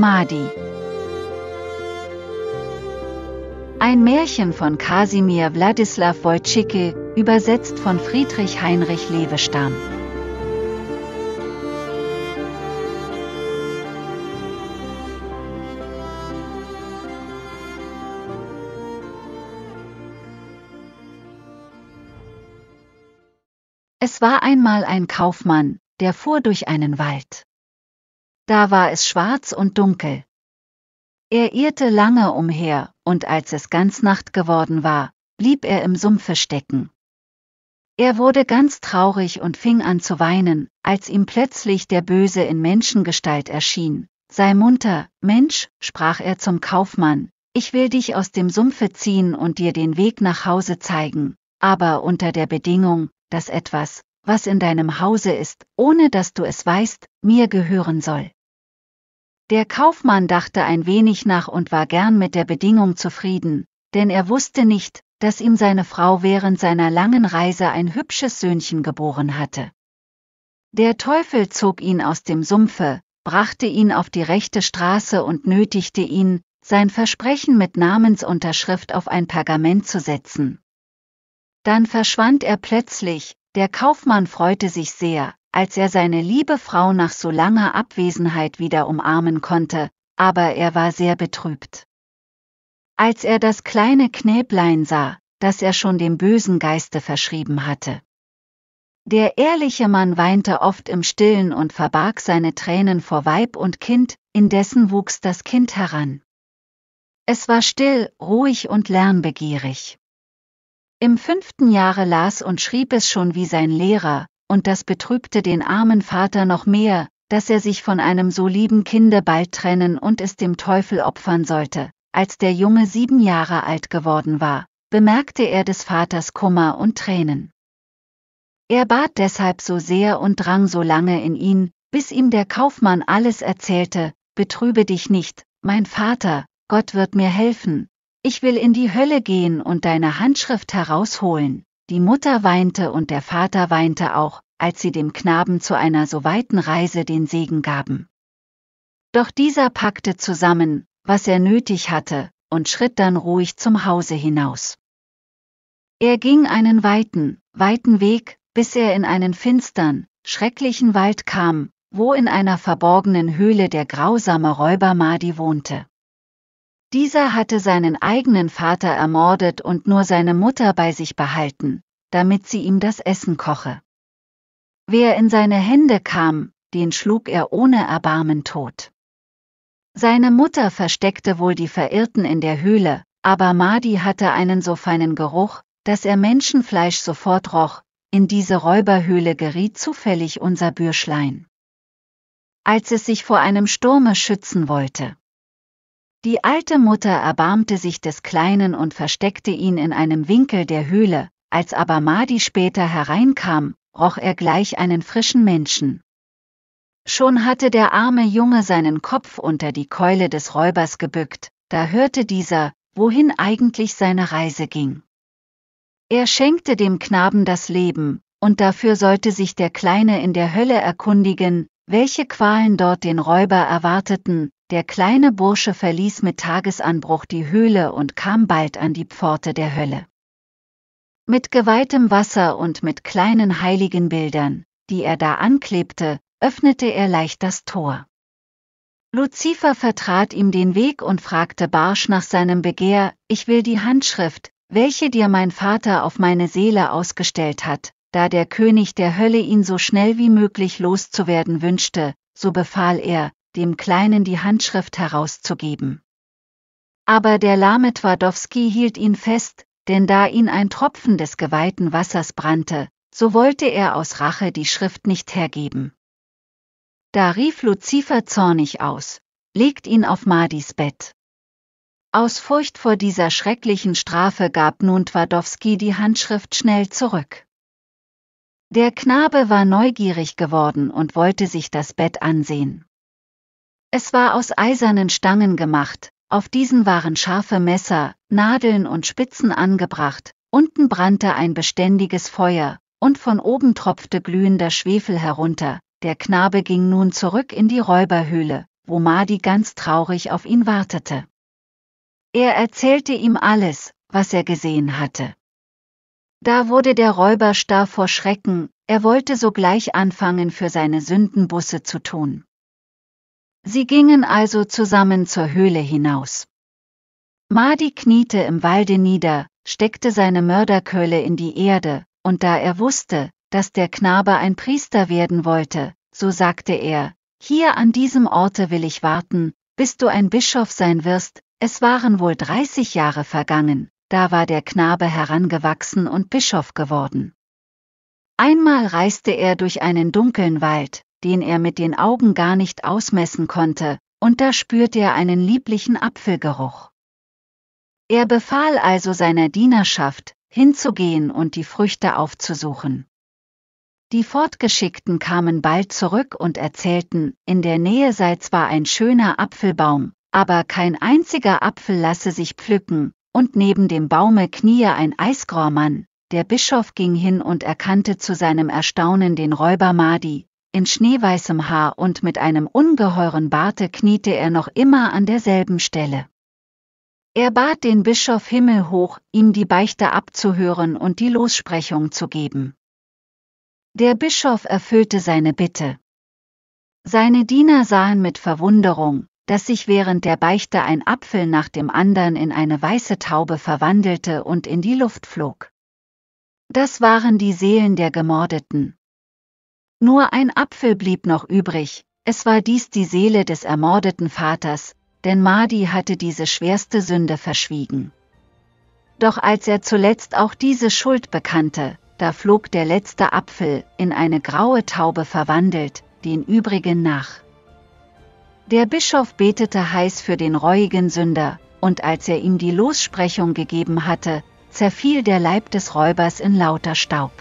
Mahdi Ein Märchen von Kasimir Wladislaw Wojcicki, übersetzt von Friedrich Heinrich Levestamm. Es war einmal ein Kaufmann, der fuhr durch einen Wald da war es schwarz und dunkel. Er irrte lange umher, und als es ganz Nacht geworden war, blieb er im Sumpfe stecken. Er wurde ganz traurig und fing an zu weinen, als ihm plötzlich der Böse in Menschengestalt erschien. Sei munter, Mensch, sprach er zum Kaufmann, ich will dich aus dem Sumpfe ziehen und dir den Weg nach Hause zeigen, aber unter der Bedingung, dass etwas, was in deinem Hause ist, ohne dass du es weißt, mir gehören soll. Der Kaufmann dachte ein wenig nach und war gern mit der Bedingung zufrieden, denn er wusste nicht, dass ihm seine Frau während seiner langen Reise ein hübsches Söhnchen geboren hatte. Der Teufel zog ihn aus dem Sumpfe, brachte ihn auf die rechte Straße und nötigte ihn, sein Versprechen mit Namensunterschrift auf ein Pergament zu setzen. Dann verschwand er plötzlich, der Kaufmann freute sich sehr, als er seine liebe Frau nach so langer Abwesenheit wieder umarmen konnte, aber er war sehr betrübt. Als er das kleine Knäblein sah, das er schon dem bösen Geiste verschrieben hatte. Der ehrliche Mann weinte oft im Stillen und verbarg seine Tränen vor Weib und Kind, indessen wuchs das Kind heran. Es war still, ruhig und lernbegierig. Im fünften Jahre las und schrieb es schon wie sein Lehrer, und das betrübte den armen Vater noch mehr, dass er sich von einem so lieben Kinde bald trennen und es dem Teufel opfern sollte. Als der Junge sieben Jahre alt geworden war, bemerkte er des Vaters Kummer und Tränen. Er bat deshalb so sehr und drang so lange in ihn, bis ihm der Kaufmann alles erzählte, betrübe dich nicht, mein Vater, Gott wird mir helfen, ich will in die Hölle gehen und deine Handschrift herausholen. Die Mutter weinte und der Vater weinte auch, als sie dem Knaben zu einer so weiten Reise den Segen gaben. Doch dieser packte zusammen, was er nötig hatte, und schritt dann ruhig zum Hause hinaus. Er ging einen weiten, weiten Weg, bis er in einen finstern, schrecklichen Wald kam, wo in einer verborgenen Höhle der grausame Räuber Madi wohnte. Dieser hatte seinen eigenen Vater ermordet und nur seine Mutter bei sich behalten, damit sie ihm das Essen koche. Wer in seine Hände kam, den schlug er ohne Erbarmen tot. Seine Mutter versteckte wohl die Verirrten in der Höhle, aber Madi hatte einen so feinen Geruch, dass er Menschenfleisch sofort roch, in diese Räuberhöhle geriet zufällig unser Bürschlein. Als es sich vor einem Sturme schützen wollte, die alte Mutter erbarmte sich des Kleinen und versteckte ihn in einem Winkel der Höhle, als aber Madi später hereinkam, roch er gleich einen frischen Menschen. Schon hatte der arme Junge seinen Kopf unter die Keule des Räubers gebückt, da hörte dieser, wohin eigentlich seine Reise ging. Er schenkte dem Knaben das Leben, und dafür sollte sich der Kleine in der Hölle erkundigen, welche Qualen dort den Räuber erwarteten, der kleine Bursche verließ mit Tagesanbruch die Höhle und kam bald an die Pforte der Hölle. Mit geweihtem Wasser und mit kleinen heiligen Bildern, die er da anklebte, öffnete er leicht das Tor. Luzifer vertrat ihm den Weg und fragte barsch nach seinem Begehr, ich will die Handschrift, welche dir mein Vater auf meine Seele ausgestellt hat, da der König der Hölle ihn so schnell wie möglich loszuwerden wünschte, so befahl er, dem Kleinen die Handschrift herauszugeben. Aber der Lahme Twardowski hielt ihn fest, denn da ihn ein Tropfen des geweihten Wassers brannte, so wollte er aus Rache die Schrift nicht hergeben. Da rief Luzifer zornig aus, legt ihn auf Madis Bett. Aus Furcht vor dieser schrecklichen Strafe gab nun Twardowski die Handschrift schnell zurück. Der Knabe war neugierig geworden und wollte sich das Bett ansehen. Es war aus eisernen Stangen gemacht, auf diesen waren scharfe Messer, Nadeln und Spitzen angebracht, unten brannte ein beständiges Feuer, und von oben tropfte glühender Schwefel herunter, der Knabe ging nun zurück in die Räuberhöhle, wo Madi ganz traurig auf ihn wartete. Er erzählte ihm alles, was er gesehen hatte. Da wurde der Räuber starr vor Schrecken, er wollte sogleich anfangen für seine Sündenbusse zu tun. Sie gingen also zusammen zur Höhle hinaus. Madi kniete im Walde nieder, steckte seine Mörderkeule in die Erde, und da er wusste, dass der Knabe ein Priester werden wollte, so sagte er, hier an diesem Orte will ich warten, bis du ein Bischof sein wirst, es waren wohl 30 Jahre vergangen, da war der Knabe herangewachsen und Bischof geworden. Einmal reiste er durch einen dunklen Wald, den er mit den Augen gar nicht ausmessen konnte, und da spürte er einen lieblichen Apfelgeruch. Er befahl also seiner Dienerschaft, hinzugehen und die Früchte aufzusuchen. Die Fortgeschickten kamen bald zurück und erzählten, in der Nähe sei zwar ein schöner Apfelbaum, aber kein einziger Apfel lasse sich pflücken, und neben dem Baume kniee ein Eisgraumann. Der Bischof ging hin und erkannte zu seinem Erstaunen den Räuber Madi, in schneeweißem Haar und mit einem ungeheuren Barte kniete er noch immer an derselben Stelle. Er bat den Bischof himmelhoch, ihm die Beichte abzuhören und die Lossprechung zu geben. Der Bischof erfüllte seine Bitte. Seine Diener sahen mit Verwunderung, dass sich während der Beichte ein Apfel nach dem anderen in eine weiße Taube verwandelte und in die Luft flog. Das waren die Seelen der Gemordeten. Nur ein Apfel blieb noch übrig, es war dies die Seele des ermordeten Vaters, denn Mahdi hatte diese schwerste Sünde verschwiegen. Doch als er zuletzt auch diese Schuld bekannte, da flog der letzte Apfel, in eine graue Taube verwandelt, den übrigen nach. Der Bischof betete heiß für den reuigen Sünder, und als er ihm die Lossprechung gegeben hatte, zerfiel der Leib des Räubers in lauter Staub.